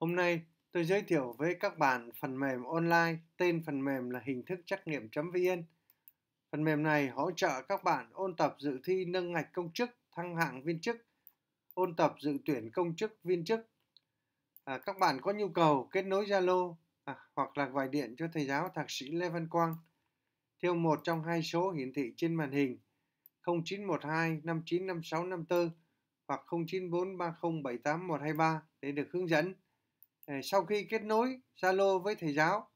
Hôm nay, tôi giới thiệu với các bạn phần mềm online tên phần mềm là hình thức trắc nghiệm.vn. Phần mềm này hỗ trợ các bạn ôn tập dự thi nâng ngạch công chức, thăng hạng viên chức, ôn tập dự tuyển công chức, viên chức. À, các bạn có nhu cầu kết nối Zalo à, hoặc là gọi điện cho thầy giáo thạc sĩ Lê Văn Quang theo một trong hai số hiển thị trên màn hình 0912 595654 hoặc 0943078123 để được hướng dẫn. Ờ, sau khi kết nối Zalo với thầy giáo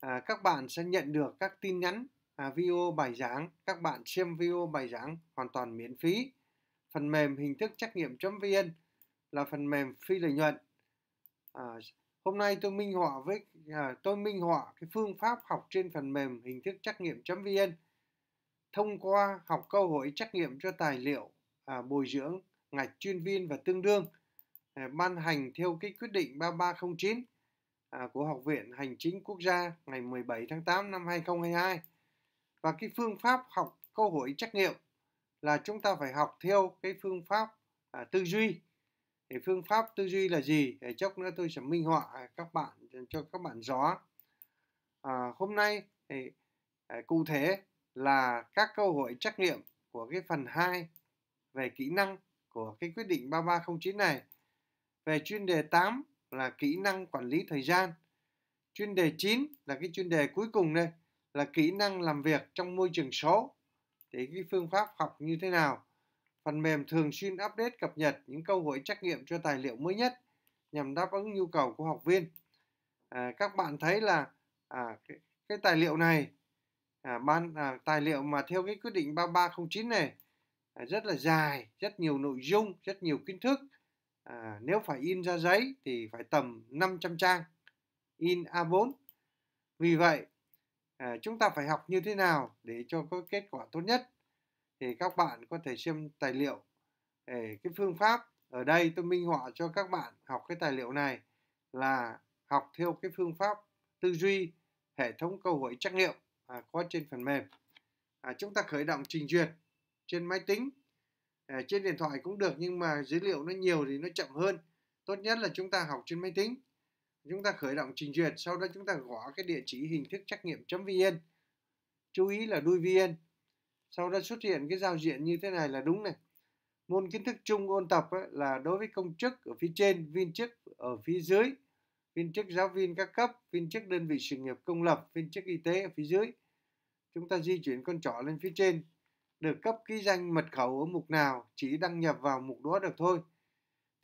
à, các bạn sẽ nhận được các tin nhắn à, video bài giảng các bạn xem video bài giảng hoàn toàn miễn phí phần mềm hình thức trắc nghiệm vn là phần mềm phi lợi nhuận à, hôm nay tôi minh họa với tôi minh họa cái phương pháp học trên phần mềm hình thức trắc nghiệm vn thông qua học câu hỏi trắc nghiệm cho tài liệu bồi dưỡng ngạch chuyên viên và tương đương Ờ, ban hành theo cái quyết định 3309 à, của Học viện Hành chính Quốc gia ngày 17 tháng 8 năm 2022. Và cái phương pháp học câu hỏi trắc nghiệm là chúng ta phải học theo cái phương pháp à, tư duy. Thì phương pháp tư duy là gì? Để chốc nữa tôi sẽ minh họa các bạn cho các bạn rõ. À, hôm nay thì à, cụ thể là các câu hỏi trắc nghiệm của cái phần 2 về kỹ năng của cái quyết định 3309 này về chuyên đề 8 là kỹ năng quản lý thời gian. Chuyên đề 9 là cái chuyên đề cuối cùng đây là kỹ năng làm việc trong môi trường số. để cái phương pháp học như thế nào? Phần mềm thường xuyên update cập nhật những câu hỏi trắc nghiệm cho tài liệu mới nhất nhằm đáp ứng nhu cầu của học viên. À, các bạn thấy là à, cái, cái tài liệu này à, ban à, tài liệu mà theo cái quyết định 3309 này à, rất là dài, rất nhiều nội dung, rất nhiều kiến thức à, nếu phải in ra giấy thì phải tầm 500 trang in A4 vì vậy à, chúng ta phải học như thế nào để cho có kết quả tốt nhất thì các bạn có thể xem tài liệu để à, cái phương pháp ở đây tôi minh họa cho các bạn học cái tài liệu này là học theo cái phương pháp tư duy hệ thống câu hỏi trắc nghiệm à, có trên phần mềm à, chúng ta khởi động trình duyệt trên máy tính Ờ, trên điện thoại cũng được nhưng mà dữ liệu nó nhiều thì nó chậm hơn tốt nhất là chúng ta học trên máy tính chúng ta khởi động trình duyệt sau đó chúng ta gõ cái địa chỉ hình thức trắc nghiệm vn chú ý là đuôi vn sau đó xuất hiện cái giao diện như thế này là đúng này môn kiến thức chung ôn tập ấy, là đối với công chức ở phía trên viên chức ở phía dưới viên chức giáo viên các cấp viên chức đơn vị sự nghiệp công lập viên chức y tế ở phía dưới chúng ta di chuyển con trỏ lên phía trên được cấp ký danh mật khẩu ở mục nào chỉ đăng nhập vào mục đó được thôi.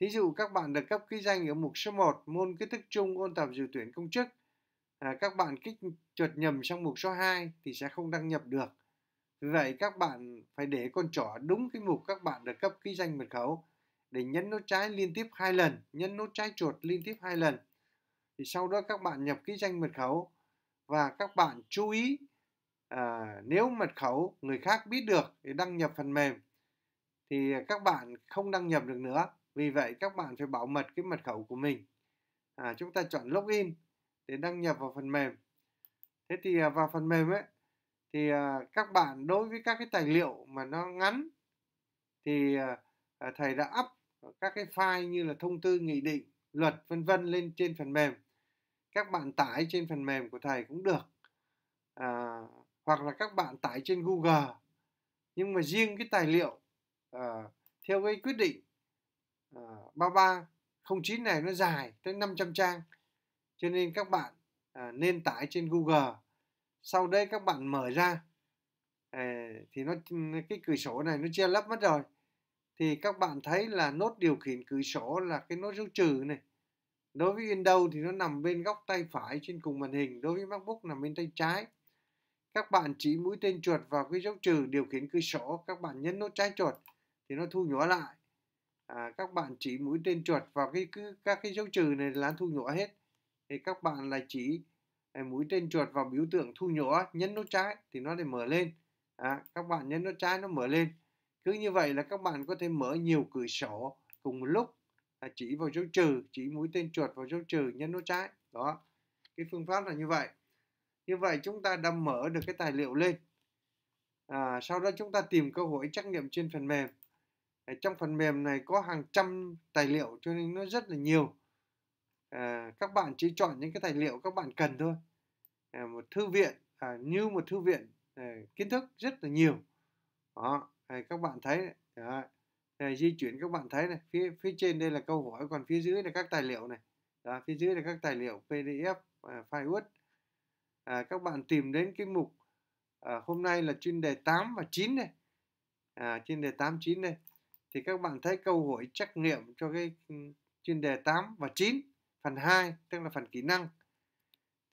Thí dụ các bạn được cấp ký danh ở mục số 1 môn kiến thức chung ôn tập dự tuyển công chức. À, các bạn kích chuột nhầm sang mục số 2 thì sẽ không đăng nhập được. Vì vậy các bạn phải để con trỏ đúng cái mục các bạn được cấp ký danh mật khẩu để nhấn nút trái liên tiếp hai lần, nhấn nút trái chuột liên tiếp hai lần. Thì sau đó các bạn nhập ký danh mật khẩu và các bạn chú ý à, nếu mật khẩu người khác biết được để đăng nhập phần mềm thì các bạn không đăng nhập được nữa vì vậy các bạn phải bảo mật cái mật khẩu của mình à, chúng ta chọn login để đăng nhập vào phần mềm thế thì à, vào phần mềm ấy thì à, các bạn đối với các cái tài liệu mà nó ngắn thì à, thầy đã up các cái file như là thông tư nghị định luật vân vân lên trên phần mềm các bạn tải trên phần mềm của thầy cũng được à, hoặc là các bạn tải trên Google nhưng mà riêng cái tài liệu uh, theo cái quyết định uh, ờ, 3309 này nó dài tới 500 trang cho nên các bạn uh, nên tải trên Google sau đây các bạn mở ra uh, thì nó cái cửa sổ này nó che lấp mất rồi thì các bạn thấy là nốt điều khiển cửa sổ là cái nốt dấu trừ này đối với Windows thì nó nằm bên góc tay phải trên cùng màn hình đối với MacBook nằm bên tay trái các bạn chỉ mũi tên chuột vào cái dấu trừ điều khiển cứ sổ các bạn nhấn nút trái chuột thì nó thu nhỏ lại à, các bạn chỉ mũi tên chuột vào cái cứ các cái dấu trừ này là thu nhỏ hết thì các bạn là chỉ à, mũi tên chuột vào biểu tượng thu nhỏ nhấn nút trái thì nó để mở lên à, các bạn nhấn nút trái nó mở lên cứ như vậy là các bạn có thể mở nhiều cửa sổ cùng một lúc à, chỉ vào dấu trừ chỉ mũi tên chuột vào dấu trừ nhấn nút trái đó cái phương pháp là như vậy như vậy chúng ta đã mở được cái tài liệu lên à, sau đó chúng ta tìm cơ hội trắc nghiệm trên phần mềm à, trong phần mềm này có hàng trăm tài liệu cho nên nó rất là nhiều à, các bạn chỉ chọn những cái tài liệu các bạn cần thôi à, một thư viện à, như một thư viện à, kiến thức rất là nhiều đó à, các bạn thấy Đó. À, di chuyển các bạn thấy này phía phía trên đây là câu hỏi còn phía dưới là các tài liệu này đó, phía dưới là các tài liệu PDF à, file Word à, các bạn tìm đến cái mục à, hôm nay là chuyên đề 8 và 9 này à, chuyên đề 8 9 này thì các bạn thấy câu hỏi trắc nghiệm cho cái ừ, chuyên đề 8 và 9 phần 2 tức là phần kỹ năng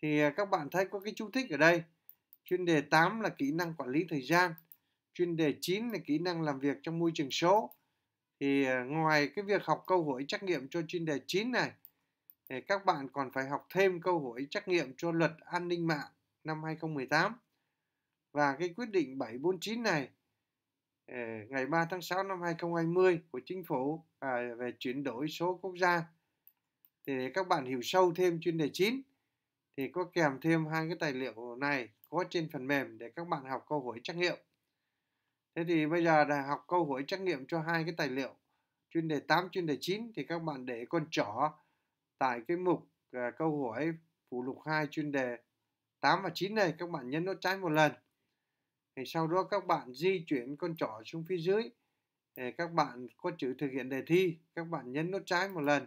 thì à, các bạn thấy có cái chú thích ở đây chuyên đề 8 là kỹ năng quản lý thời gian chuyên đề 9 là kỹ năng làm việc trong môi trường số thì à, ngoài cái việc học câu hỏi trắc nghiệm cho chuyên đề 9 này các bạn còn phải học thêm câu hỏi trắc nghiệm cho luật an ninh mạng năm 2018. Và cái quyết định 749 này ờ, ngày 3 tháng 6 năm 2020 của chính phủ à, về chuyển đổi số quốc gia thì các bạn hiểu sâu thêm chuyên đề 9 thì có kèm thêm hai cái tài liệu này có trên phần mềm để các bạn học câu hỏi trắc nghiệm. Thế thì bây giờ là học câu hỏi trắc nghiệm cho hai cái tài liệu chuyên đề 8 chuyên đề 9 thì các bạn để con trỏ tại cái mục à, câu hỏi phụ lục 2 chuyên đề 8 và 9 này các bạn nhấn nút trái một lần thì sau đó các bạn di chuyển con trỏ xuống phía dưới để các bạn có chữ thực hiện đề thi các bạn nhấn nút trái một lần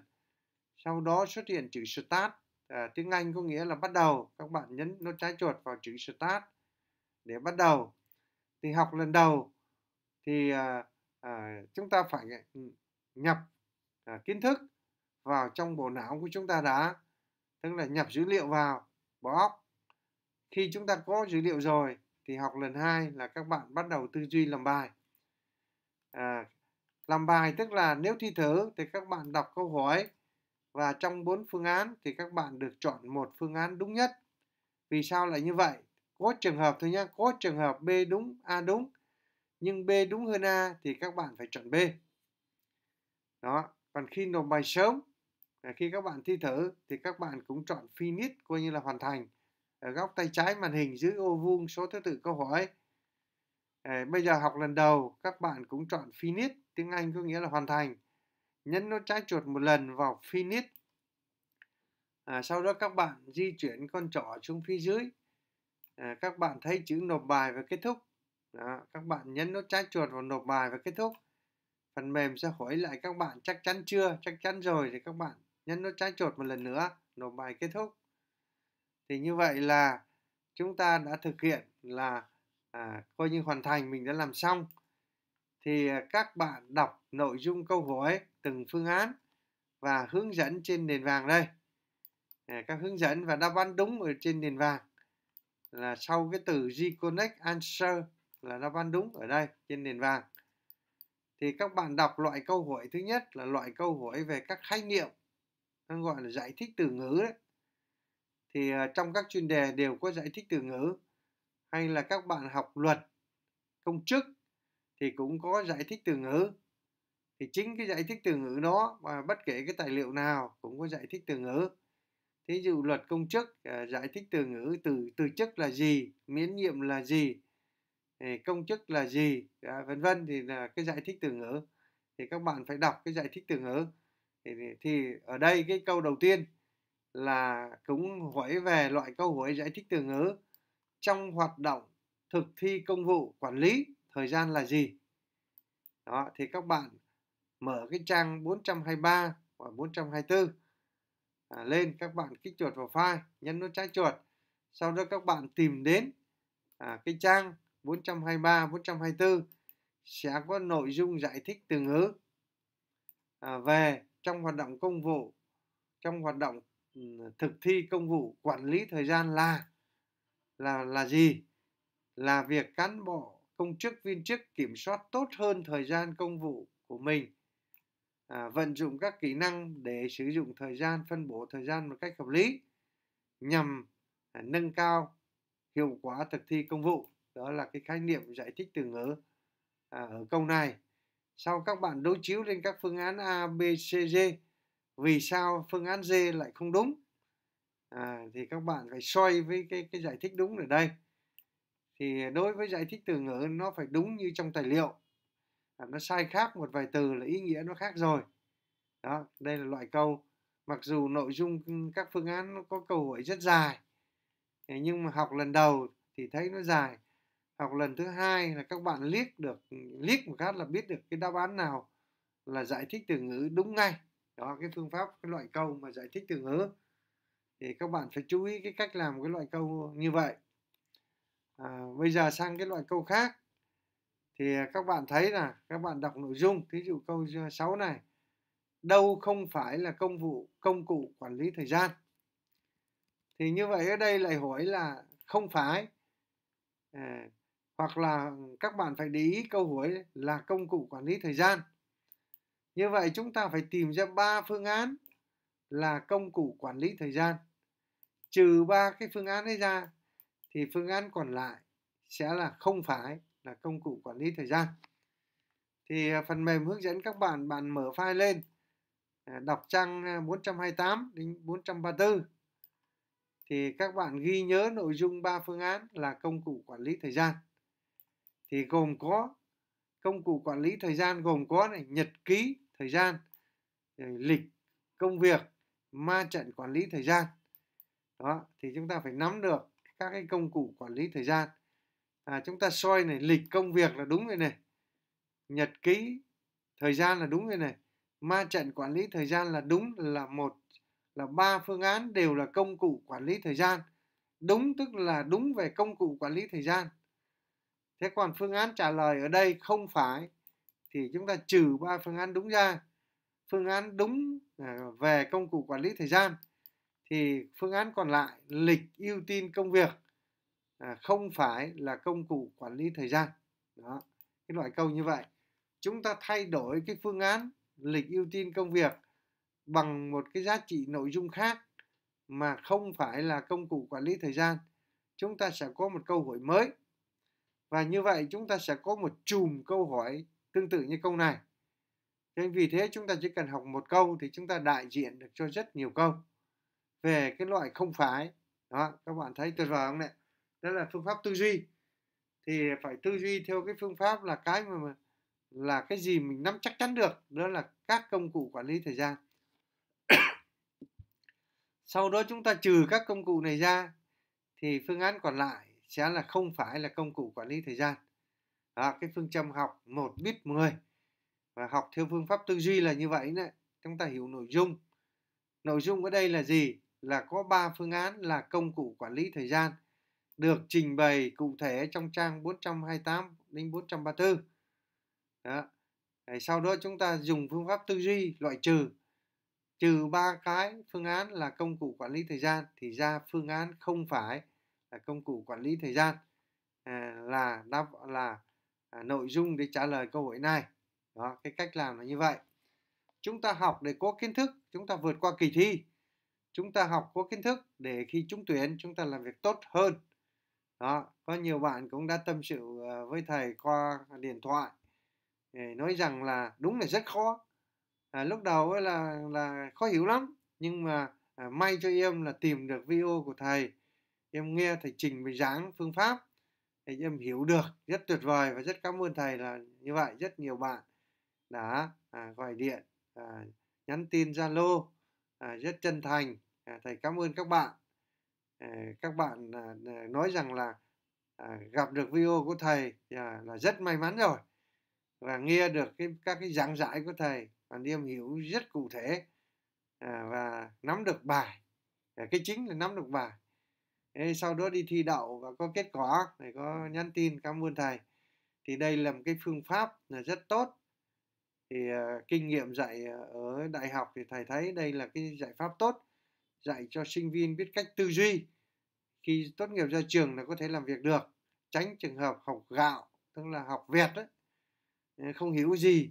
sau đó xuất hiện chữ start à, tiếng Anh có nghĩa là bắt đầu các bạn nhấn nút trái chuột vào chữ start để bắt đầu thì học lần đầu thì à, à, chúng ta phải ừ, nhập à, kiến thức vào trong bộ não của chúng ta đã tức là nhập dữ liệu vào bộ óc khi chúng ta có dữ liệu rồi thì học lần hai là các bạn bắt đầu tư duy làm bài à, làm bài tức là nếu thi thử thì các bạn đọc câu hỏi và trong bốn phương án thì các bạn được chọn một phương án đúng nhất vì sao lại như vậy có trường hợp thôi nhé có trường hợp b đúng a đúng nhưng b đúng hơn a thì các bạn phải chọn b đó còn khi nộp bài sớm Ờ, khi các bạn thi thử thì các bạn cũng chọn finish coi như là hoàn thành ở góc tay trái màn hình giữ ô vuông số thứ tự câu hỏi ờ, bây giờ học lần đầu các bạn cũng chọn finish tiếng Anh có nghĩa là hoàn thành nhấn nút trái chuột một lần vào finish à, ờ, sau đó các bạn di chuyển con trỏ xuống phía dưới à, các bạn thấy chữ nộp bài và kết thúc đó, các bạn nhấn nút trái chuột vào nộp bài và kết thúc phần mềm sẽ hỏi lại các bạn chắc chắn chưa chắc chắn rồi thì các bạn nhấn nút trái chuột một lần nữa nộp bài kết thúc thì như vậy là chúng ta đã thực hiện là à, coi như hoàn thành mình đã làm xong thì à, các bạn đọc nội dung câu hỏi từng phương án và hướng dẫn trên nền vàng đây à, các hướng dẫn và đáp án đúng ở trên nền vàng là sau cái từ connect Answer là đáp án đúng ở đây trên nền vàng thì các bạn đọc loại câu hỏi thứ nhất là loại câu hỏi về các khái niệm nó gọi là giải thích từ ngữ đấy thì à, trong các chuyên đề đều có giải thích từ ngữ hay là các bạn học luật công chức thì cũng có giải thích từ ngữ thì chính cái giải thích từ ngữ đó và bất kể cái tài liệu nào cũng có giải thích từ ngữ thí dụ luật công chức à, giải thích từ ngữ từ từ chức là gì miễn nhiệm là gì công chức là gì à, vân vân thì là cái giải thích từ ngữ thì các bạn phải đọc cái giải thích từ ngữ thì, thì ở đây cái câu đầu tiên là cũng hỏi về loại câu hỏi giải thích từ ngữ trong hoạt động thực thi công vụ quản lý thời gian là gì đó thì các bạn mở cái trang 423 và 424 à, lên các bạn kích chuột vào file nhấn nút trái chuột sau đó các bạn tìm đến à, cái trang 423 424 sẽ có nội dung giải thích từ ngữ à, về trong hoạt động công vụ trong hoạt động ừ, thực thi công vụ quản lý thời gian là là là gì là việc cán bộ công chức viên chức kiểm soát tốt hơn thời gian công vụ của mình à, vận dụng các kỹ năng để sử dụng thời gian phân bổ thời gian một cách hợp lý nhằm à, nâng cao hiệu quả thực thi công vụ đó là cái khái niệm giải thích từ ngữ à, ở câu này sau các bạn đối chiếu lên các phương án A, B, C, D. Vì sao phương án D lại không đúng? À, thì các bạn phải soi với cái, cái giải thích đúng ở đây. Thì đối với giải thích từ ngữ nó phải đúng như trong tài liệu. À, nó sai khác một vài từ là ý nghĩa nó khác rồi. Đó, đây là loại câu. Mặc dù nội dung các phương án nó có câu hỏi rất dài. Nhưng mà học lần đầu thì thấy nó dài học lần thứ hai là các bạn liếc được liếc một phát là biết được cái đáp án nào là giải thích từ ngữ đúng ngay đó cái phương pháp cái loại câu mà giải thích từ ngữ thì các bạn phải chú ý cái cách làm cái loại câu như vậy à, bây giờ sang cái loại câu khác thì các bạn thấy là các bạn đọc nội dung thí dụ câu 6 này đâu không phải là công vụ công cụ quản lý thời gian thì như vậy ở đây lại hỏi là không phải à, hoặc là các bạn phải để ý câu hỏi là công cụ quản lý thời gian như vậy chúng ta phải tìm ra ba phương án là công cụ quản lý thời gian trừ ba cái phương án ấy ra thì phương án còn lại sẽ là không phải là công cụ quản lý thời gian thì à, phần mềm hướng dẫn các bạn bạn mở file lên à, đọc trang 428 à, đến 434 thì các bạn ghi nhớ nội dung ba phương án là công cụ quản lý thời gian thì gồm có công cụ quản lý thời gian gồm có này nhật ký thời gian ờ, lịch công việc ma trận quản lý thời gian đó thì chúng ta phải nắm được các cái công cụ quản lý thời gian à, chúng ta soi này lịch công việc là đúng rồi này nhật ký thời gian là đúng rồi này ma trận quản lý thời gian là đúng là một là ba phương án đều là công cụ quản lý thời gian đúng tức là đúng về công cụ quản lý thời gian thế còn phương án trả lời ở đây không phải thì chúng ta trừ ba phương án đúng ra phương án đúng à, về công cụ quản lý thời gian thì phương án còn lại lịch ưu tiên công việc à, không phải là công cụ quản lý thời gian đó cái loại câu như vậy chúng ta thay đổi cái phương án lịch ưu tiên công việc bằng một cái giá trị nội dung khác mà không phải là công cụ quản lý thời gian chúng ta sẽ có một câu hỏi mới và như vậy chúng ta sẽ có một chùm câu hỏi tương tự như câu này. Nên vì thế chúng ta chỉ cần học một câu thì chúng ta đại diện được cho rất nhiều câu về cái loại không phải. Đó, các bạn thấy tuyệt vời không này? Đó là phương pháp tư duy. Thì phải tư duy theo cái phương pháp là cái mà là cái gì mình nắm chắc chắn được, đó là các công cụ quản lý thời gian. Sau đó chúng ta trừ các công cụ này ra thì phương án còn lại sẽ là không phải là công cụ quản lý thời gian đó, cái phương châm học một biết 10 và học theo phương pháp tư duy là như vậy đấy chúng ta hiểu nội dung nội dung ở đây là gì là có ba phương án là công cụ quản lý thời gian được trình bày cụ thể trong trang 428 đến 434 đó. sau đó chúng ta dùng phương pháp tư duy loại trừ trừ ba cái phương án là công cụ quản lý thời gian thì ra phương án không phải là công cụ quản lý thời gian à, là đáp là à, nội dung để trả lời câu hỏi này đó cái cách làm là như vậy chúng ta học để có kiến thức chúng ta vượt qua kỳ thi chúng ta học có kiến thức để khi trúng tuyển chúng ta làm việc tốt hơn đó có nhiều bạn cũng đã tâm sự ờ, với thầy qua điện thoại để nói rằng là đúng là rất khó à, lúc đầu là là khó hiểu lắm nhưng mà à, may cho em là tìm được video của thầy em nghe thầy trình về dáng phương pháp thì em hiểu được rất tuyệt vời và rất cảm ơn thầy là như vậy rất nhiều bạn đã à, gọi điện à, nhắn tin zalo à, rất chân thành à, thầy cảm ơn các bạn à, các bạn à, à nói rằng là à, gặp được video của thầy à, là rất may mắn rồi và nghe được cái, các cái giảng giải của thầy và em hiểu rất cụ thể à, và nắm được bài à, cái chính là nắm được bài Ê, sau đó đi thi đậu và có kết quả này có nhắn tin cảm ơn thầy thì đây là một cái phương pháp là rất tốt thì uh, kinh nghiệm dạy ờ, ở đại học thì thầy thấy đây là cái giải pháp tốt dạy cho sinh viên biết cách tư duy khi tốt nghiệp ra trường là có thể làm việc được tránh trường hợp học gạo tức là học việt đấy ờ, không hiểu gì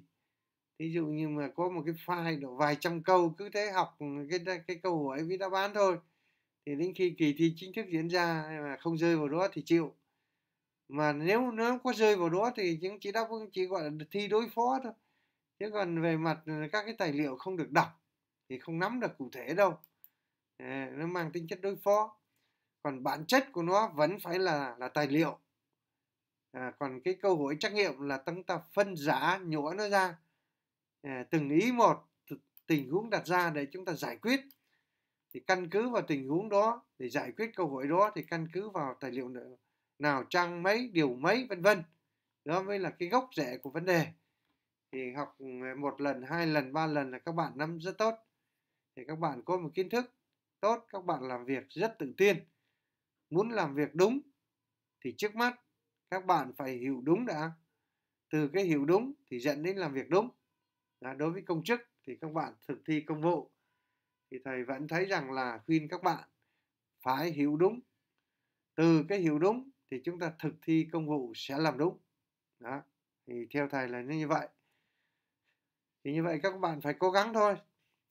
thí dụ như mà có một cái file độ vài trăm câu cứ thế học cái cái câu hỏi với đáp án thôi thì đến khi kỳ thi chính thức diễn ra mà không rơi vào đó thì chịu mà nếu nó có rơi vào đó thì chúng chỉ đáp ứng chỉ gọi là thi đối phó thôi chứ còn về mặt các cái tài liệu không được đọc thì không nắm được cụ thể đâu ờ, nó mang tính chất đối phó còn bản chất của nó vẫn phải là là tài liệu à, còn cái câu hỏi trắc nghiệm là chúng ta phân giả nhổ nó ra à, từng ý một tình huống đặt ra để chúng ta giải quyết thì căn cứ vào tình huống đó để giải quyết câu hỏi đó thì căn cứ vào tài liệu nào trang mấy điều mấy vân vân đó mới là cái gốc rễ của vấn đề thì học ừ, một lần hai lần ba lần là các bạn nắm rất tốt thì các bạn có một kiến thức tốt các bạn làm việc rất tự tin muốn làm việc đúng thì trước mắt các bạn phải hiểu đúng đã từ cái hiểu đúng thì dẫn đến làm việc đúng đó, đối với công chức thì các bạn thực thi công vụ thì thầy vẫn thấy rằng là khuyên các bạn phải hiểu đúng từ cái hiểu đúng thì chúng ta thực thi công vụ sẽ làm đúng đó thì theo thầy là như vậy thì như vậy các bạn phải cố gắng thôi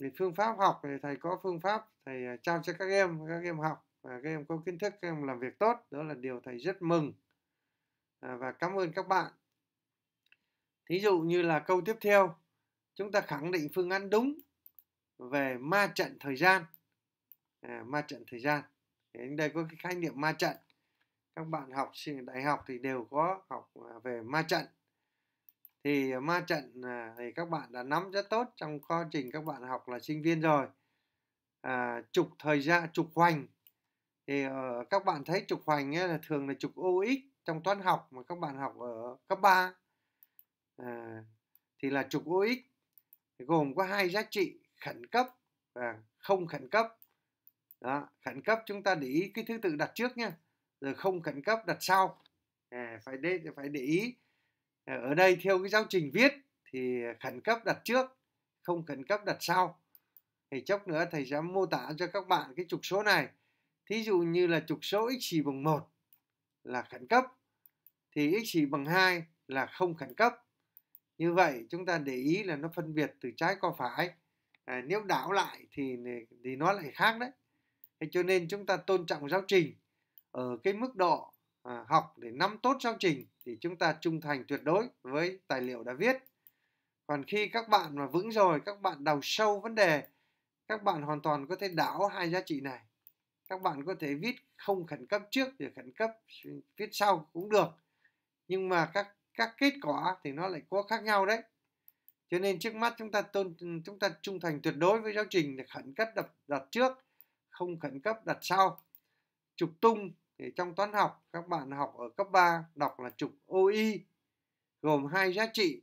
thì phương pháp học thì thầy có phương pháp thầy à, trao cho các em các em học và các em có kiến thức các em làm việc tốt đó là điều thầy rất mừng à, và cảm ơn các bạn thí dụ như là câu tiếp theo chúng ta khẳng định phương án đúng về ma trận thời gian à, ma trận thời gian Thế đây có cái khái niệm ma trận các bạn học đại học thì đều có học à, về ma trận thì à, ma trận à, thì các bạn đã nắm rất tốt trong quá trình các bạn học là sinh viên rồi à, trục thời gian trục hoành thì uh, các bạn thấy trục hoành ấy là thường là trục OX trong toán học mà các bạn học ở cấp 3 à, thì là trục OX gồm có hai giá trị khẩn cấp và không khẩn cấp đó, khẩn cấp chúng ta để ý cái thứ tự đặt trước nhé rồi không khẩn cấp đặt sau à, phải để phải để ý à, ở đây theo cái giáo trình viết thì khẩn cấp đặt trước không khẩn cấp đặt sau thì chốc nữa thầy sẽ mô tả cho các bạn cái trục số này thí dụ như là trục số x xì bằng 1 là khẩn cấp thì x xì bằng 2 là không khẩn cấp như vậy chúng ta để ý là nó phân biệt từ trái qua phải à, nếu đảo lại thì thì nó lại khác đấy thế cho nên chúng ta tôn trọng giáo trình ở cái mức độ à, học để nắm tốt giáo trình thì chúng ta trung thành tuyệt đối với tài liệu đã viết còn khi các bạn mà vững rồi các bạn đào sâu vấn đề các bạn hoàn toàn có thể đảo hai giá trị này các bạn có thể viết không khẩn cấp trước rồi khẩn cấp viết sau cũng được nhưng mà các các kết quả thì nó lại có khác nhau đấy cho nên trước mắt chúng ta tôn chúng ta trung thành tuyệt đối với giáo trình là khẩn cấp đặt, đặt trước, không khẩn cấp đặt sau. Trục tung thì trong toán học các bạn học ở cấp 3 đọc là trục OI gồm hai giá trị.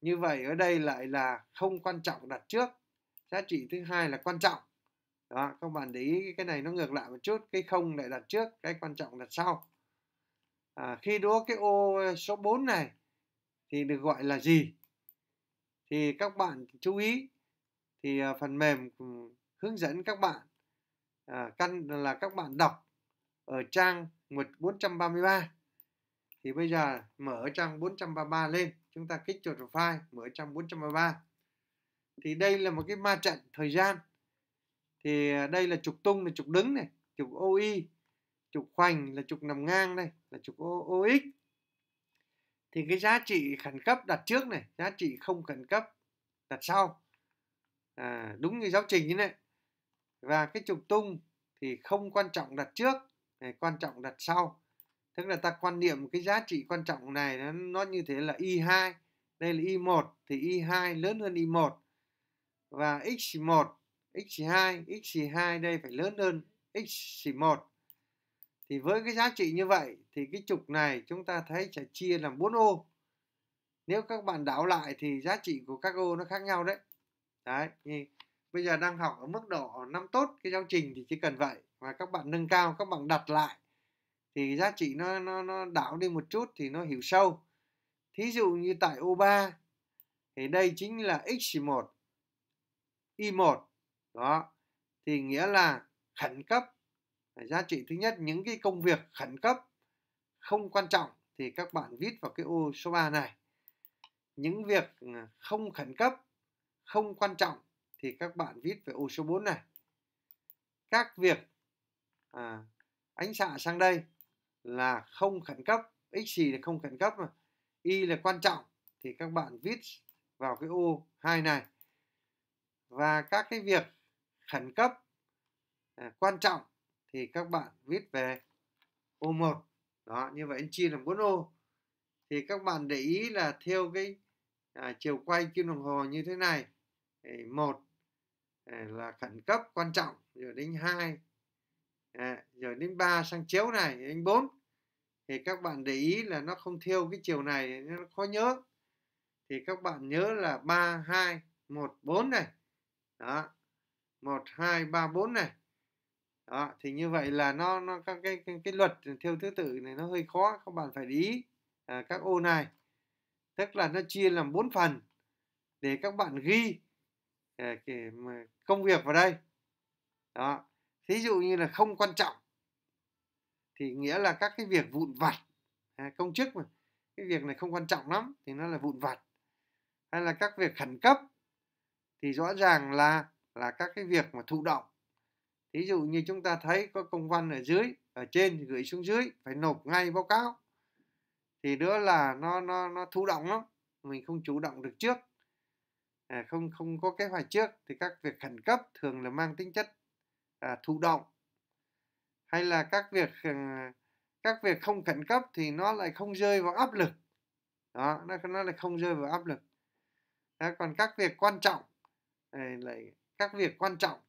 Như vậy ở đây lại là không quan trọng đặt trước, giá trị thứ hai là quan trọng. Đó, các bạn để ý cái này nó ngược lại một chút, cái không lại đặt trước, cái quan trọng đặt sau. À, khi đố cái ô số 4 này thì được gọi là gì? thì các bạn chú ý thì à, phần mềm ừ, hướng dẫn các bạn à, căn là các bạn đọc ở trang 433 thì bây giờ mở trang 433 lên chúng ta kích chuột vào file mở trang 433 thì đây là một cái ma trận thời gian thì à, đây là trục tung là trục đứng này trục OI trục khoành là trục nằm ngang đây là trục OX thì cái giá trị khẩn cấp đặt trước này giá trị không khẩn cấp đặt sau à, đúng như giáo trình như này và cái trục tung thì không quan trọng đặt trước này, quan trọng đặt sau tức là ta quan niệm cái giá trị quan trọng này nó, nó như thế là y2 đây là y1 thì y2 lớn hơn y1 và x1 x2 x2 đây phải lớn hơn x1 thì với cái giá trị như vậy thì cái trục này chúng ta thấy sẽ chia làm 4 ô nếu các bạn đảo lại thì giá trị của các ô nó khác nhau đấy đấy thì bây giờ đang học ở mức độ năm tốt cái giáo trình thì chỉ cần vậy và các bạn nâng cao các bạn đặt lại thì giá trị nó nó nó đảo đi một chút thì nó hiểu sâu thí dụ như tại ô 3 thì đây chính là x1 y1 đó thì nghĩa là khẩn cấp giá trị thứ nhất những cái công việc khẩn cấp không quan trọng thì các bạn viết vào cái ô số 3 này những việc ừ, không khẩn cấp không quan trọng thì các bạn viết về ô số 4 này các việc à, ánh xạ sang đây là không khẩn cấp x gì là không khẩn cấp mà y là quan trọng thì các bạn viết vào cái ô 2 này và các cái việc khẩn cấp à, quan trọng thì các bạn viết về ô1 đó như vậy anh chia làm 4 ô thì các bạn để ý là theo cái à, chiều quay kim đồng hồ như thế này thì một à, là khẩn cấp quan trọng rồi đến hai à, rồi đến ba sang chiếu này đến bốn thì các bạn để ý là nó không theo cái chiều này nó khó nhớ thì các bạn nhớ là ba hai một bốn này đó một hai ba bốn này đó, thì như vậy là nó nó các cái cái, cái luật theo thứ tự này nó hơi khó các bạn phải ý à, các ô này tức là nó chia làm bốn phần để các bạn ghi à, cái, mà công việc vào đây đó thí dụ như là không quan trọng thì nghĩa là các cái việc vụn vặt à, công chức mà cái việc này không quan trọng lắm thì nó là vụn vặt hay là các việc khẩn cấp thì rõ ràng là là các cái việc mà thụ động thí dụ như chúng ta thấy có công văn ở dưới ở trên thì gửi xuống dưới phải nộp ngay báo cáo thì đó là nó nó nó thụ động lắm mình không chủ động được trước à, không không có kế hoạch trước thì các việc khẩn cấp thường là mang tính chất à, thụ động hay là các việc à, các việc không khẩn cấp thì nó lại không rơi vào áp lực đó nó nó lại không rơi vào áp lực đó, à, còn các việc quan trọng lại các việc quan trọng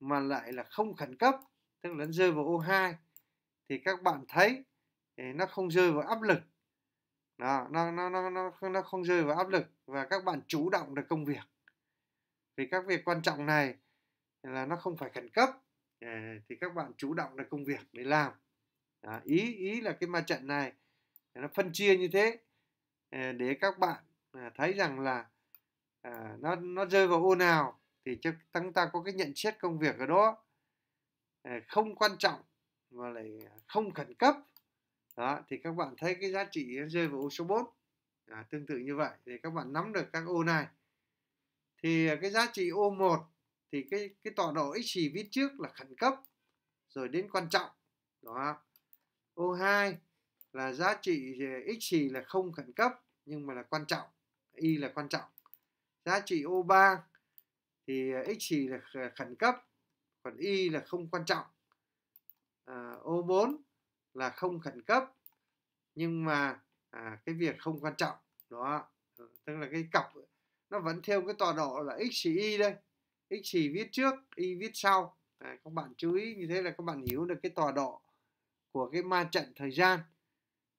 mà lại là không khẩn cấp tức là nó rơi vào ô 2 thì các bạn thấy nó không rơi vào áp lực đó, nó, nó, nó, nó, nó không rơi vào áp lực và các bạn chủ động được công việc vì các việc quan trọng này là nó không phải khẩn cấp à, thì các bạn chủ động được công việc để làm đó, ý ý là cái ma trận này nó phân chia như thế à, để các bạn à, thấy rằng là nó nó rơi vào ô nào thì chúng ta có cái nhận xét công việc ở đó ờ, không quan trọng và lại không khẩn cấp đó thì các bạn thấy cái giá trị rơi vào ô số 4 à, tương tự như vậy thì các bạn nắm được các ô này thì ờ, cái giá trị ô 1 thì cái cái tọa độ x chỉ viết trước là khẩn cấp rồi đến quan trọng đó ô 2 là giá trị ờ, x chỉ là không khẩn cấp nhưng mà là quan trọng y là quan trọng giá trị ô 3 thì ờ, x chỉ là khẩn cấp còn y là không quan trọng à, ờ, O4 là không khẩn cấp nhưng mà à, cái việc không quan trọng đó ờ, tức là cái cặp nó vẫn theo cái tọa độ là x chỉ y đây x chỉ viết trước y viết sau à, các bạn chú ý như thế là các bạn hiểu được cái tọa độ của cái ma trận thời gian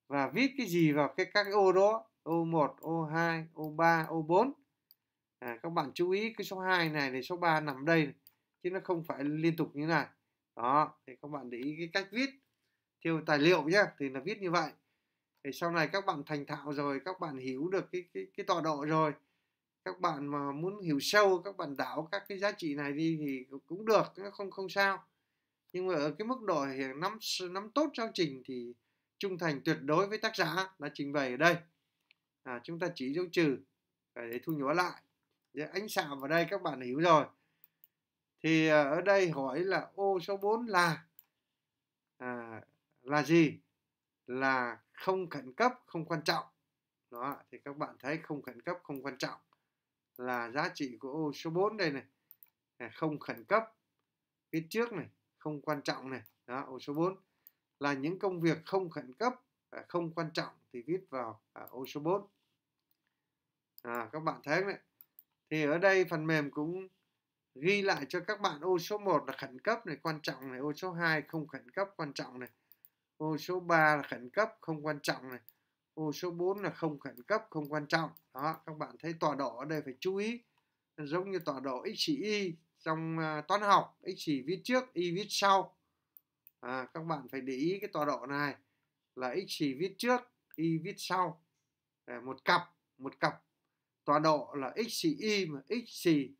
và viết cái gì vào cái các ô đó ô1 ô2 ô3 ô4 à, các bạn chú ý cái số 2 này thì số 3 nằm đây chứ nó không phải liên tục như này đó thì các bạn để ý cái cách viết theo tài liệu nhá thì là viết như vậy thì sau này các bạn thành thạo rồi các bạn hiểu được cái cái, cái tọa độ rồi các bạn mà muốn hiểu sâu các bạn đảo các cái giá trị này đi thì cũng được nó không không sao nhưng mà ở cái mức độ hiện nắm nắm tốt giáo trình thì trung thành tuyệt đối với tác giả đã trình bày ở đây à, chúng ta chỉ dấu trừ để thu nhỏ lại ánh dạ, xạ vào đây các bạn hiểu rồi. Thì à, ở đây hỏi là ô số 4 là à, là gì? Là không khẩn cấp, không quan trọng. Đó, thì các bạn thấy không khẩn cấp, không quan trọng là giá trị của ô số 4 đây này. À, không khẩn cấp phía trước này, không quan trọng này. Đó, ô số 4 là những công việc không khẩn cấp, à, không quan trọng thì viết vào à, ô số 4. À, các bạn thấy đấy thì ở đây phần mềm cũng ghi lại cho các bạn ô số 1 là khẩn cấp này quan trọng này ô số 2 không khẩn cấp quan trọng này ô số 3 là khẩn cấp không quan trọng này ô số 4 là không khẩn cấp không quan trọng đó các bạn thấy tọa độ ở đây phải chú ý giống như tọa độ x chỉ y trong à, toán học x chỉ viết trước y viết sau à, các bạn phải để ý cái tọa độ này là x chỉ viết trước y viết sau một cặp một cặp tọa độ là x xì y mà x xì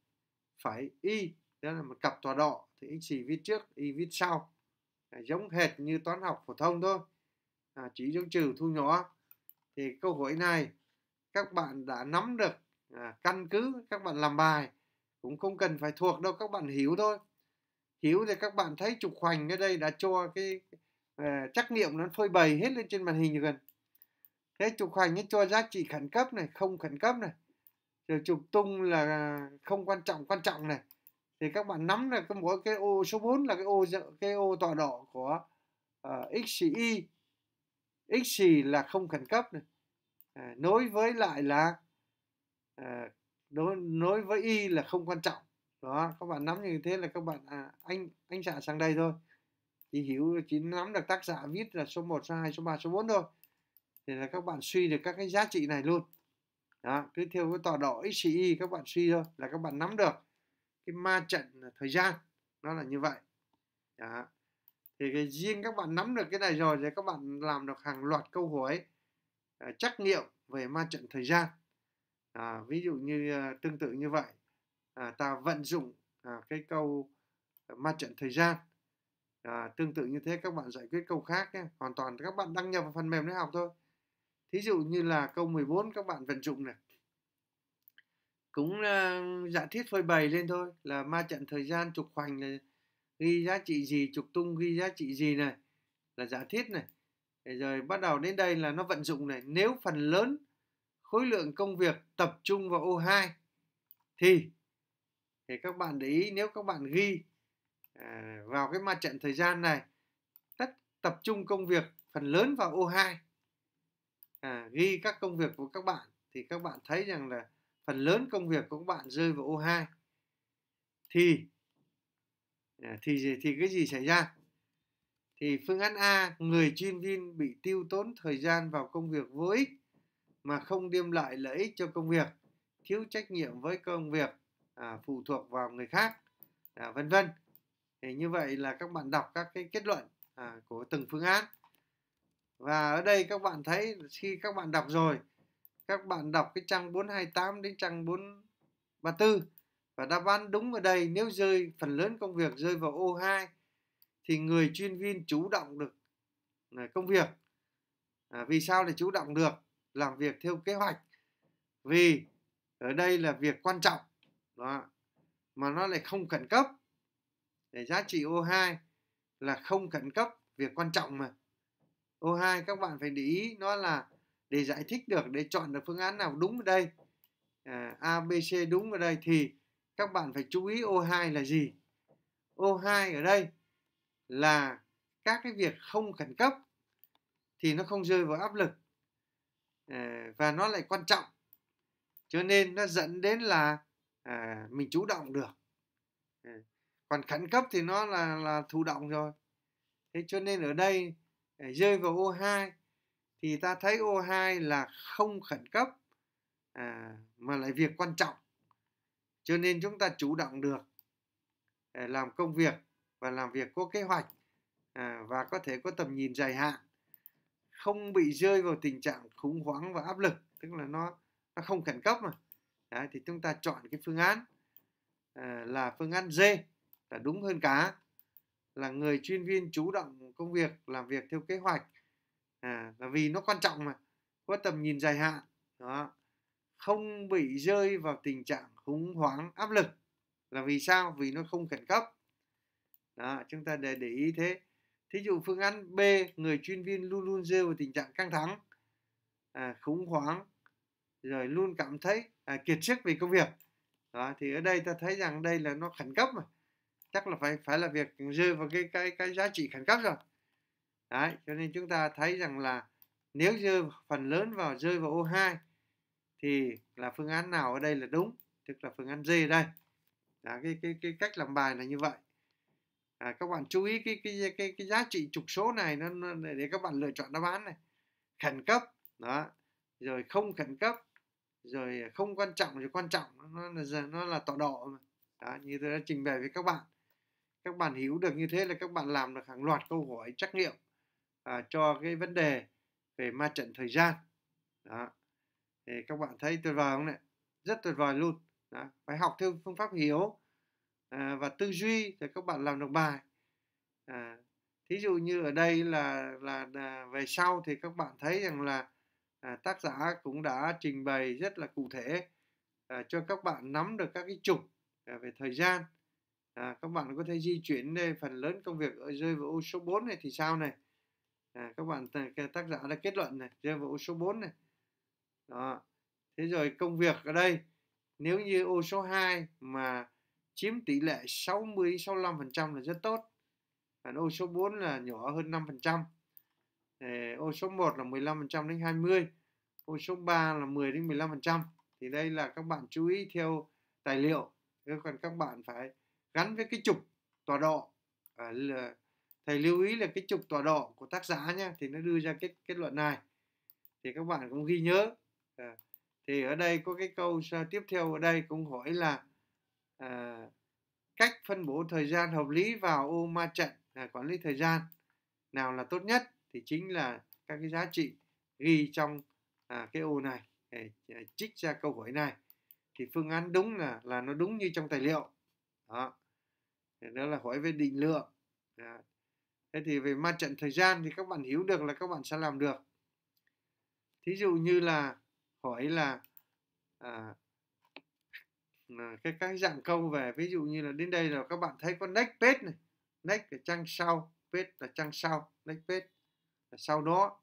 phải y đó là một cặp tọa độ thì x xì viết trước y viết sau à, giống hệt như toán học phổ thông thôi à, chỉ giống trừ thu nhỏ thì câu hỏi này các bạn đã nắm được à, căn cứ các bạn làm bài cũng không cần phải thuộc đâu các bạn hiểu thôi hiểu thì các bạn thấy trục hoành ở đây đã cho cái à, trắc nghiệm nó phơi bày hết lên trên màn hình rồi gần thế trục hoành nó cho giá trị khẩn cấp này không khẩn cấp này rồi chụp tung là không quan trọng quan trọng này thì các bạn nắm là cái mỗi cái ô số 4 là cái ô cái ô tọa độ của uh, xy xy là không khẩn cấp này à, nối với lại là à, ờ, nối nối với y là không quan trọng đó các bạn nắm như thế là các bạn à, anh anh xạ sang đây thôi chỉ hiểu chỉ nắm được tác giả viết là số 1, số 2, số 3, số 4 thôi thì là các bạn suy được các cái giá trị này luôn đó cứ theo cái tọa độ XY các bạn suy thôi là các bạn nắm được cái ma trận thời gian nó là như vậy đó. thì cái riêng các bạn nắm được cái này rồi thì các bạn làm được hàng loạt câu hỏi uh, trắc nghiệm về ma trận thời gian à, ví dụ như uh, tương tự như vậy à, ta vận dụng à, cái câu ma trận thời gian à, tương tự như thế các bạn giải quyết câu khác nhé hoàn toàn các bạn đăng nhập vào phần mềm để học thôi thí dụ như là câu 14 các bạn vận dụng này cũng uh, giả thiết phơi bày lên thôi là ma trận thời gian trục hoành là ghi giá trị gì trục tung ghi giá trị gì này là giả thiết này rồi bắt đầu đến đây là nó vận dụng này nếu phần lớn khối lượng công việc tập trung vào ô 2 thì thì các bạn để ý nếu các bạn ghi à, vào cái ma trận thời gian này tất tập trung công việc phần lớn vào ô 2 à, ghi các công việc của các bạn thì các bạn thấy rằng là phần lớn công việc của các bạn rơi vào O2 thì à, thì thì cái gì xảy ra thì phương án A người chuyên viên bị tiêu tốn thời gian vào công việc vô ích mà không đem lại lợi ích cho công việc thiếu trách nhiệm với công việc à, phụ thuộc vào người khác à, vân vân thì như vậy là các bạn đọc các cái kết luận à, của từng phương án và ở đây các bạn thấy khi các bạn đọc rồi các bạn đọc cái trang 428 đến trang 434 và đáp án đúng ở đây nếu rơi phần lớn công việc rơi vào ô 2 thì người chuyên viên chủ động được à, công việc à, vì sao lại chủ động được làm việc theo kế hoạch vì ở đây là việc quan trọng đó mà nó lại không khẩn cấp để giá trị O2 là không khẩn cấp việc quan trọng mà Câu 2 các bạn phải để ý nó là để giải thích được để chọn được phương án nào đúng ở đây à, A, B, C đúng ở đây thì các bạn phải chú ý O2 là gì? O2 ở đây là các cái việc không khẩn cấp thì nó không rơi vào áp lực à, và nó lại quan trọng cho nên nó dẫn đến là à, mình chủ động được à, còn khẩn cấp thì nó là là thụ động rồi thế cho nên ở đây rơi vào O2 thì ta thấy O2 là không khẩn cấp à, mà lại việc quan trọng cho nên chúng ta chủ động được để à, làm công việc và làm việc có kế hoạch à, và có thể có tầm nhìn dài hạn không bị rơi vào tình trạng khủng hoảng và áp lực tức là nó nó không khẩn cấp mà Đấy, thì chúng ta chọn cái phương án à, là phương án D là đúng hơn cả là người chuyên viên chủ động công việc làm việc theo kế hoạch à, là vì nó quan trọng mà có tầm nhìn dài hạn đó không bị rơi vào tình trạng khủng hoảng áp lực là vì sao vì nó không khẩn cấp đó chúng ta để để ý thế thí dụ phương án b người chuyên viên luôn luôn rơi vào tình trạng căng thẳng à, khủng hoảng rồi luôn cảm thấy à, kiệt sức vì công việc đó thì ở đây ta thấy rằng đây là nó khẩn cấp mà chắc là phải phải là việc rơi vào cái cái cái giá trị khẩn cấp rồi đấy cho nên chúng ta thấy rằng là nếu rơi phần lớn vào rơi vào O2 thì là phương án nào ở đây là đúng tức là phương án D ở đây Đó, cái cái cái cách làm bài là như vậy à, các bạn chú ý cái cái cái cái giá trị trục số này nó, nó để các bạn lựa chọn đáp án này khẩn cấp đó rồi không khẩn cấp rồi không quan trọng rồi quan trọng nó là nó là tọa độ mà đó, như tôi đã trình bày với các bạn các bạn hiểu được như thế là các bạn làm được hàng loạt câu hỏi trắc nghiệm à, cho cái vấn đề về ma trận thời gian đó thì các bạn thấy tuyệt vời không này rất tuyệt vời luôn đó. phải học theo phương pháp hiểu à, và tư duy thì các bạn làm được bài à, thí dụ như ở đây là là, là về sau thì các bạn thấy rằng là à, tác giả cũng đã trình bày rất là cụ thể à, cho các bạn nắm được các cái trục à, về thời gian à, các bạn có thể di chuyển đây phần lớn công việc rơi vào ô số 4 này thì sao này à, các bạn ờ, tác giả đã kết luận này rơi vào ô số 4 này đó thế rồi công việc ở đây nếu như ô số 2 mà chiếm tỷ lệ 60 65% là rất tốt còn ô số 4 là nhỏ hơn 5% trăm ô số 1 là 15% đến 20 ô số 3 là 10 đến 15% thì đây là các bạn chú ý theo tài liệu còn các bạn phải gắn với cái trục tọa độ à, thầy lưu ý là cái trục tọa độ của tác giả nhé thì nó đưa ra kết kết luận này thì các bạn cũng ghi nhớ à, thì ở đây có cái câu tiếp theo ở đây cũng hỏi là à, cách phân bổ thời gian hợp lý vào ô ma trận à, quản lý thời gian nào là tốt nhất thì chính là các cái giá trị ghi trong à, cái ô này để à, trích ra câu hỏi này thì phương án đúng là là nó đúng như trong tài liệu đó đó là hỏi về định lượng đó. thế thì về mặt trận thời gian thì các bạn hiểu được là các bạn sẽ làm được thí dụ như là hỏi là à, à cái các dạng câu về ví dụ như là đến đây là các bạn thấy có next page này next là trang sau page là trang sau next page là sau đó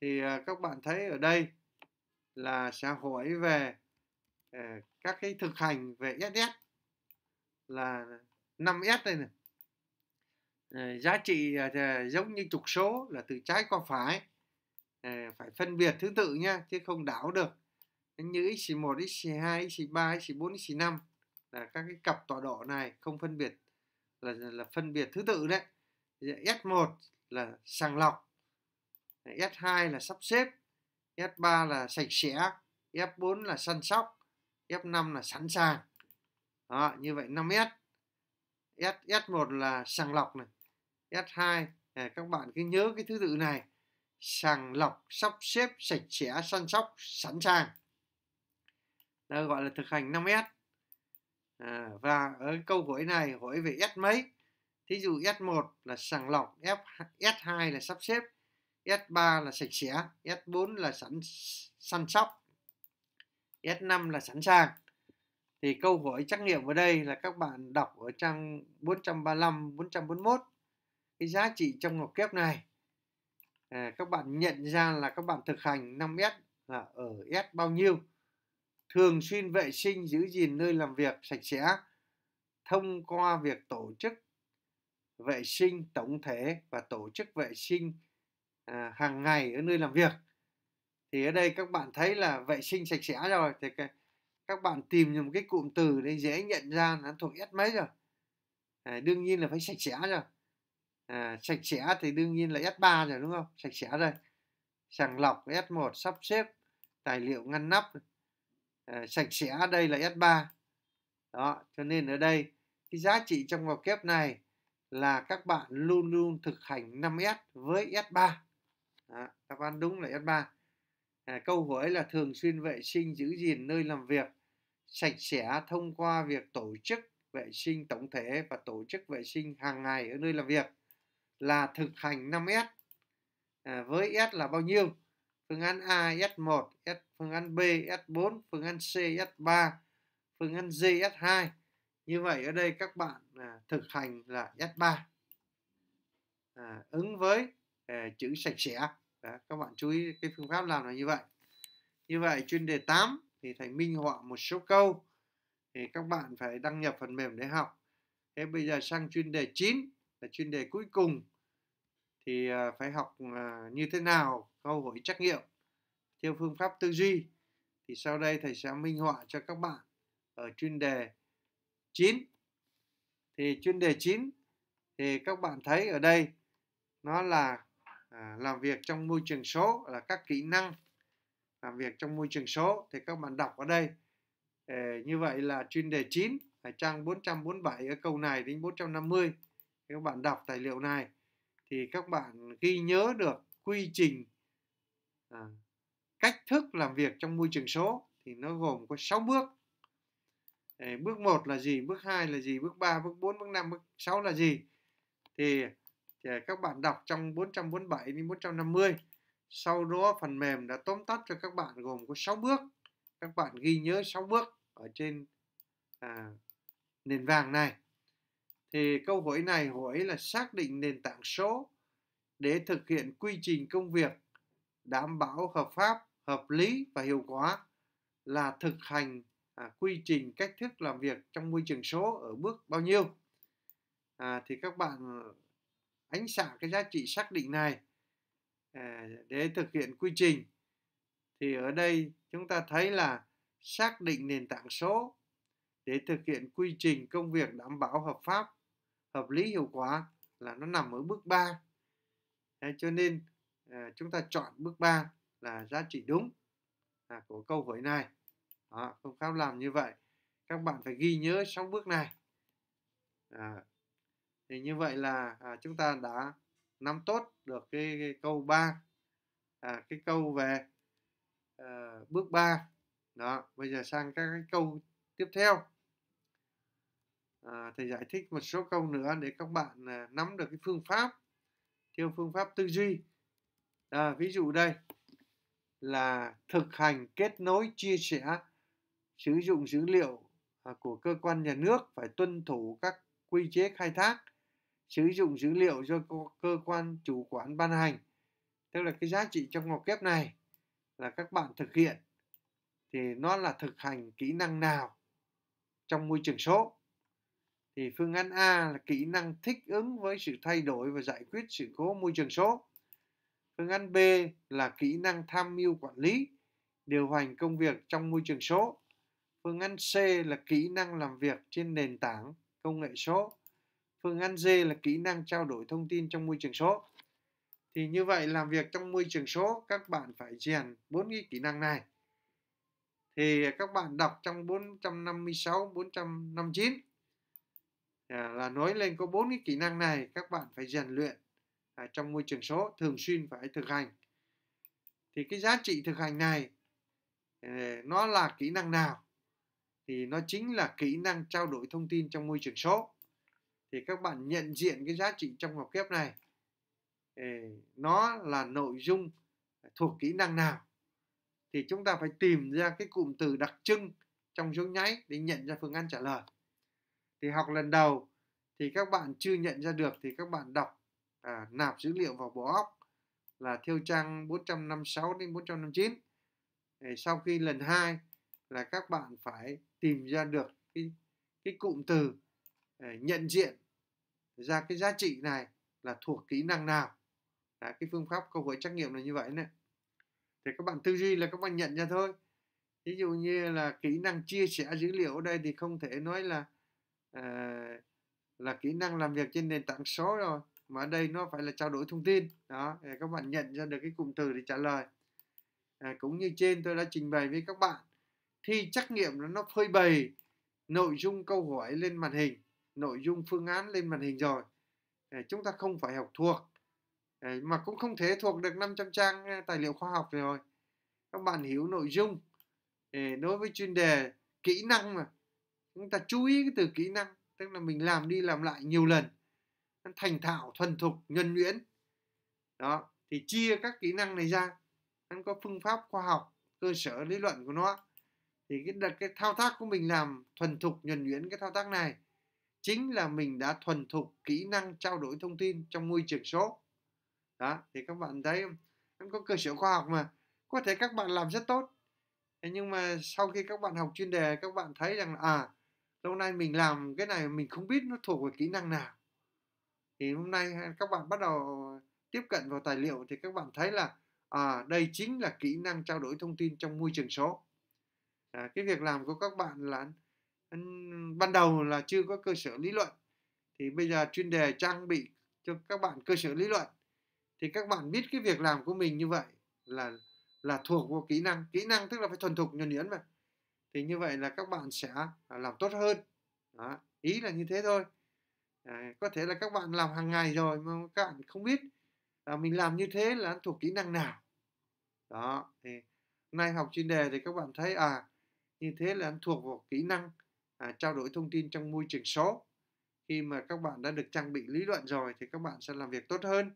thì à, các bạn thấy ở đây là sẽ hỏi về à, các cái thực hành về SS là 5S đây này ờ, giá trị ờ, giống như trục số là từ trái qua phải ờ, phải phân biệt thứ tự nhá chứ không đảo được như x1, x2, x3, x4, x5 là các cái cặp tọa độ này không phân biệt là là phân biệt thứ tự đấy S1 là sàng lọc S2 là sắp xếp S3 là sạch sẽ F4 là săn sóc F5 là sẵn sàng đó như vậy 5S S S1 là sàng lọc này S2 à, các bạn cứ nhớ cái thứ tự này sàng lọc sắp xếp sạch sẽ săn sóc sẵn sàng đó gọi là thực hành 5S à, và ở câu hỏi này hỏi về S mấy thí dụ S1 là sàng lọc F, S2 là sắp xếp S3 là sạch sẽ S4 là sẵn săn sóc S5 là sẵn sàng thì câu hỏi trắc nghiệm ở đây là các bạn đọc ở trang 435 441 cái giá trị trong ngọc kép này à, các bạn nhận ra là các bạn thực hành 5S là ở S bao nhiêu thường xuyên vệ sinh giữ gìn nơi làm việc sạch sẽ thông qua việc tổ chức vệ sinh tổng thể và tổ chức vệ sinh à, hàng ngày ở nơi làm việc thì ở đây các bạn thấy là vệ sinh sạch sẽ rồi thì cái, các bạn tìm được một cái cụm từ đấy dễ nhận ra nó thuộc S mấy rồi à, đương nhiên là phải sạch sẽ rồi à, sạch sẽ thì đương nhiên là S3 rồi đúng không sạch sẽ rồi sàng lọc S1 sắp xếp tài liệu ngăn nắp à, sạch sẽ đây là S3 đó cho nên ở đây cái giá trị trong vào kép này là các bạn luôn luôn thực hành 5S với S3 đó, đáp án đúng là S3 à, câu hỏi là thường xuyên vệ sinh giữ gìn nơi làm việc sạch sẽ thông qua việc tổ chức vệ sinh tổng thể và tổ chức vệ sinh hàng ngày ở nơi làm việc là thực hành 5S. À, với S là bao nhiêu? Phương án A S1, S phương án B S4, phương án C S3, phương án D S2. Như vậy ở đây các bạn à, thực hành là S3. À, ứng với à, chữ sạch sẽ. Đó, các bạn chú ý cái phương pháp làm là như vậy. Như vậy chuyên đề 8 thì thầy minh họa một số câu thì các bạn phải đăng nhập phần mềm để học thế bây giờ sang chuyên đề 9 là chuyên đề cuối cùng thì à, phải học à, như thế nào câu hỏi trắc nghiệm theo phương pháp tư duy thì sau đây thầy sẽ minh họa cho các bạn ở chuyên đề 9 thì chuyên đề 9 thì các bạn thấy ở đây nó là à, làm việc trong môi trường số là các kỹ năng làm việc trong môi trường số thì các bạn đọc ở đây eh, như vậy là chuyên đề 9 ở trang 447 ở câu này đến 450 các bạn đọc tài liệu này thì các bạn ghi nhớ được quy trình à, cách thức làm việc trong môi trường số thì nó gồm có 6 bước eh, bước 1 là gì bước 2 là gì bước 3 bước 4 bước 5 bước 6 là gì thì, thì ờ, các bạn đọc trong 447 đến 450 sau đó phần mềm đã tóm tắt cho các bạn gồm có 6 bước. Các bạn ghi nhớ 6 bước ở trên à, nền vàng này. Thì câu hỏi này hỏi là xác định nền tảng số để thực hiện quy trình công việc đảm bảo hợp pháp, hợp lý và hiệu quả là thực hành à, quy trình cách thức làm việc trong môi trường số ở bước bao nhiêu. À, thì các bạn ờ, ánh xạ cái giá trị xác định này À, để thực hiện quy trình thì ở đây chúng ta thấy là xác định nền tảng số để thực hiện quy trình công việc đảm bảo hợp pháp hợp lý hiệu quả là nó nằm ở bước 3 cho nên à, chúng ta chọn bước 3 là giá trị đúng à, của câu hỏi này Đó, phương pháp làm như vậy các bạn phải ghi nhớ 6 bước này à, thì như vậy là à, chúng ta đã nắm tốt được cái, cái câu 3 à, cái câu về à, bước 3 đó bây giờ sang các cái câu tiếp theo à, thầy giải thích một số câu nữa để các bạn à, nắm được cái phương pháp theo phương pháp tư duy à, ví dụ đây là thực hành kết nối chia sẻ sử dụng dữ liệu à, của cơ quan nhà nước phải tuân thủ các quy chế khai thác sử dụng dữ liệu do cơ quan chủ quản ban hành tức là cái giá trị trong học kép này là các bạn thực hiện thì nó là thực hành kỹ năng nào trong môi trường số thì phương án A là kỹ năng thích ứng với sự thay đổi và giải quyết sự cố môi trường số phương án B là kỹ năng tham mưu quản lý điều hành công việc trong môi trường số phương án C là kỹ năng làm việc trên nền tảng công nghệ số Phương án D là kỹ năng trao đổi thông tin trong môi trường số. Thì như vậy làm việc trong môi trường số các bạn phải rèn bốn cái kỹ năng này. Thì các bạn đọc trong 456 459 à, là nói lên có bốn cái kỹ năng này các bạn phải rèn luyện à, trong môi trường số thường xuyên phải thực hành. Thì cái giá trị thực hành này à, nó là kỹ năng nào? Thì nó chính là kỹ năng trao đổi thông tin trong môi trường số thì các bạn nhận diện cái giá trị trong học kép này nó là nội dung thuộc kỹ năng nào thì chúng ta phải tìm ra cái cụm từ đặc trưng trong dấu nháy để nhận ra phương án trả lời thì học lần đầu thì các bạn chưa nhận ra được thì các bạn đọc à, nạp dữ liệu vào bộ óc là theo trang 456 đến 459 để sau khi lần 2 là các bạn phải tìm ra được cái, cái cụm từ à, nhận diện ra cái giá trị này là thuộc kỹ năng nào Đấy, cái phương pháp câu hỏi trắc nghiệm là như vậy đấy thì các bạn tư duy là các bạn nhận ra thôi ví dụ như là kỹ năng chia sẻ dữ liệu ở đây thì không thể nói là uh, là kỹ năng làm việc trên nền tảng số rồi mà ở đây nó phải là trao đổi thông tin đó để các bạn nhận ra được cái cụm từ để trả lời à, cũng như trên tôi đã trình bày với các bạn thi trắc nghiệm nó phơi bày nội dung câu hỏi lên màn hình nội dung phương án lên màn hình rồi chúng ta không phải học thuộc mà cũng không thể thuộc được 500 trang ờ, tài liệu khoa học rồi các bạn hiểu nội dung đối với chuyên đề kỹ năng mà chúng ta chú ý cái từ kỹ năng tức là mình làm đi làm lại nhiều lần thành thạo thuần thục nhuần nhuyễn đó thì chia các kỹ năng này ra anh có phương pháp khoa học cơ sở lý luận của nó thì cái, cái thao tác của mình làm thuần thục nhuần nhuyễn cái thao tác này chính là mình đã thuần thục kỹ năng trao đổi thông tin trong môi trường số đó thì các bạn thấy em có cơ sở khoa học mà có thể các bạn làm rất tốt nhưng mà sau khi các bạn học chuyên đề các bạn thấy rằng à lâu nay mình làm cái này mình không biết nó thuộc về kỹ năng nào thì hôm nay các bạn bắt đầu tiếp cận vào tài liệu thì các bạn thấy là à, đây chính là kỹ năng trao đổi thông tin trong môi trường số à, cái việc làm của các bạn là ban đầu là chưa có cơ sở lý luận thì bây giờ chuyên đề trang bị cho các bạn cơ sở lý luận thì các bạn biết cái việc làm của mình như vậy là là thuộc vào kỹ năng kỹ năng tức là phải thuần thục nhuần nhuyễn mà thì như vậy là các bạn sẽ à, làm tốt hơn Đó. ý là như thế thôi à, có thể là các bạn làm hàng ngày rồi mà các bạn không biết là mình làm như thế là thuộc kỹ năng nào đó thì nay học chuyên đề thì các bạn thấy à như thế là thuộc vào kỹ năng à, trao đổi thông tin trong môi trường số khi mà các bạn đã được trang bị lý luận rồi thì các bạn sẽ làm việc tốt hơn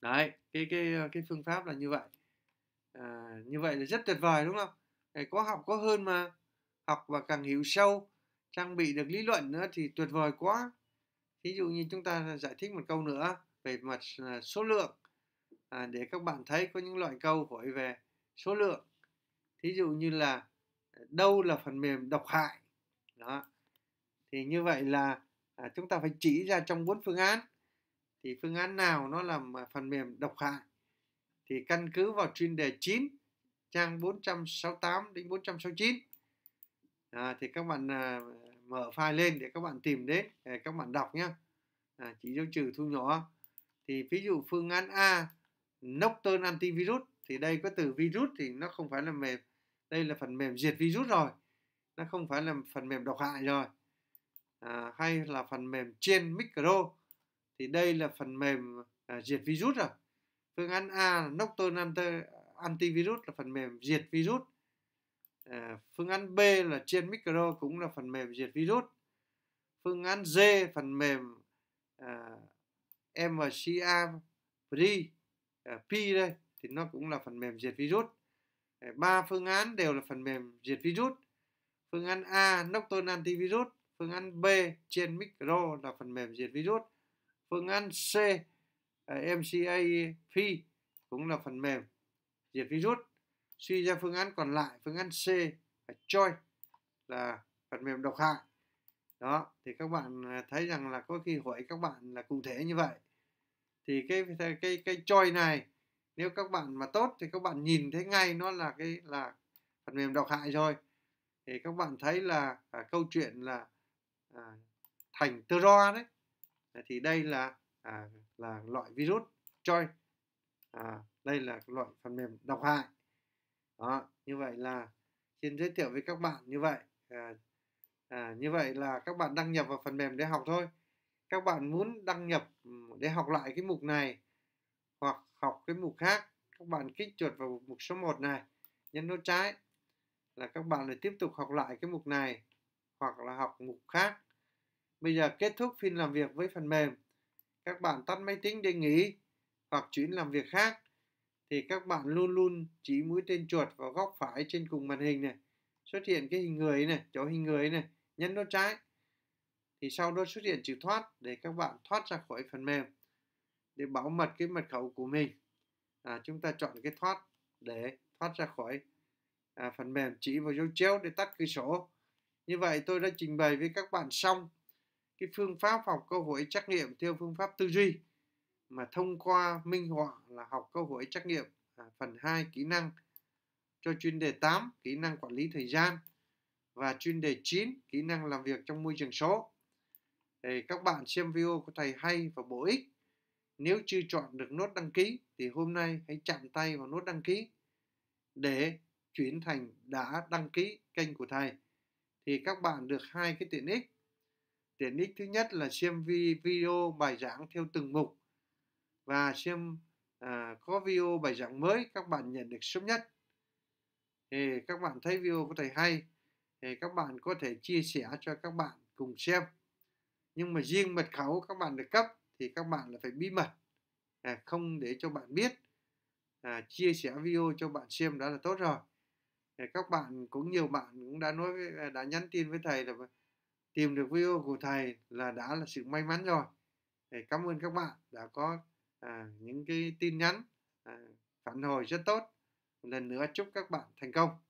đấy cái cái cái phương pháp là như vậy à, như vậy là rất tuyệt vời đúng không để có học có hơn mà học và càng hiểu sâu trang bị được lý luận nữa thì tuyệt vời quá ví dụ như chúng ta giải thích một câu nữa về mặt à, số lượng à, để các bạn thấy có những loại câu hỏi về số lượng thí dụ như là đâu là phần mềm độc hại đó thì như vậy là à, chúng ta phải chỉ ra trong bốn phương án thì phương án nào nó làm phần mềm độc hại thì căn cứ vào chuyên đề 9 trang 468 đến 469 à, thì các bạn à, mở file lên để các bạn tìm đến để à, các bạn đọc nhé à, chỉ dấu trừ thu nhỏ thì ví dụ phương án A nocturne antivirus thì đây có từ virus thì nó không phải là mềm đây là phần mềm diệt virus rồi nó không phải là phần mềm độc hại rồi à, hay là phần mềm trên micro thì đây là phần mềm à, diệt virus rồi phương án A là Nocturne antivirus là phần mềm diệt virus à, phương án B là trên micro cũng là phần mềm diệt virus phương án D phần mềm à, MCA P, à, P đây thì nó cũng là phần mềm diệt virus ba phương án đều là phần mềm diệt virus phương án A Nocturne antivirus phương án B trên micro là phần mềm diệt virus phương án C à, mca phi cũng là phần mềm diệt virus suy ra phương án còn lại phương án C là Choi là phần mềm độc hại đó thì các bạn à, thấy rằng là có khi hỏi các bạn là cụ thể như vậy thì cái cái, cái Choi này nếu các bạn mà tốt thì các bạn nhìn thấy ngay nó là cái là phần mềm độc hại rồi thì các bạn thấy là à, câu chuyện là à, thành tro đấy à, thì đây là à, là loại virus choi à, đây là loại phần mềm độc hại đó như vậy là xin giới thiệu với các bạn như vậy à, à, như vậy là các bạn đăng nhập vào phần mềm để học thôi các bạn muốn đăng nhập ừ, để học lại cái mục này hoặc học cái mục khác các bạn kích chuột vào mục số 1 này nhấn nút trái là các bạn lại tiếp tục học lại cái mục này hoặc là học mục khác bây giờ kết thúc phiên làm việc với phần mềm các bạn tắt máy tính để nghỉ hoặc chuyển làm việc khác thì các bạn luôn luôn chỉ mũi tên chuột vào góc phải trên cùng màn hình này xuất hiện cái hình người này chỗ hình người này nhấn nút trái thì sau đó xuất hiện chữ thoát để các bạn thoát ra khỏi phần mềm để bảo mật cái mật khẩu của mình à, chúng ta chọn cái thoát để thoát ra khỏi à, phần mềm chỉ vào dấu chéo để tắt cửa sổ như vậy tôi đã trình bày với các bạn xong cái phương pháp học câu hỏi trắc nghiệm theo phương pháp tư duy mà thông qua minh họa là học câu hỏi trắc nghiệm à, phần 2 kỹ năng cho chuyên đề 8 kỹ năng quản lý thời gian và chuyên đề 9 kỹ năng làm việc trong môi trường số. Thì các bạn xem video của thầy hay và bổ ích nếu chưa chọn được nốt đăng ký thì hôm nay hãy chạm tay vào nốt đăng ký để chuyển thành đã đăng ký kênh của thầy. Thì các bạn được hai cái tiện ích. Tiện ích thứ nhất là xem video bài giảng theo từng mục và xem à, có video bài giảng mới các bạn nhận được sớm nhất. Thì các bạn thấy video của thầy hay thì các bạn có thể chia sẻ cho các bạn cùng xem. Nhưng mà riêng mật khẩu các bạn được cấp thì các bạn là phải bí mật à, không để cho bạn biết à, chia sẻ video cho bạn xem đó là tốt rồi à, các bạn cũng nhiều bạn cũng đã nói à, đã nhắn tin với thầy là vâng, tìm được video của thầy là đã là sự may mắn rồi à, cảm ơn các bạn đã có à, những cái tin nhắn à, phản hồi rất tốt lần nữa chúc các bạn thành công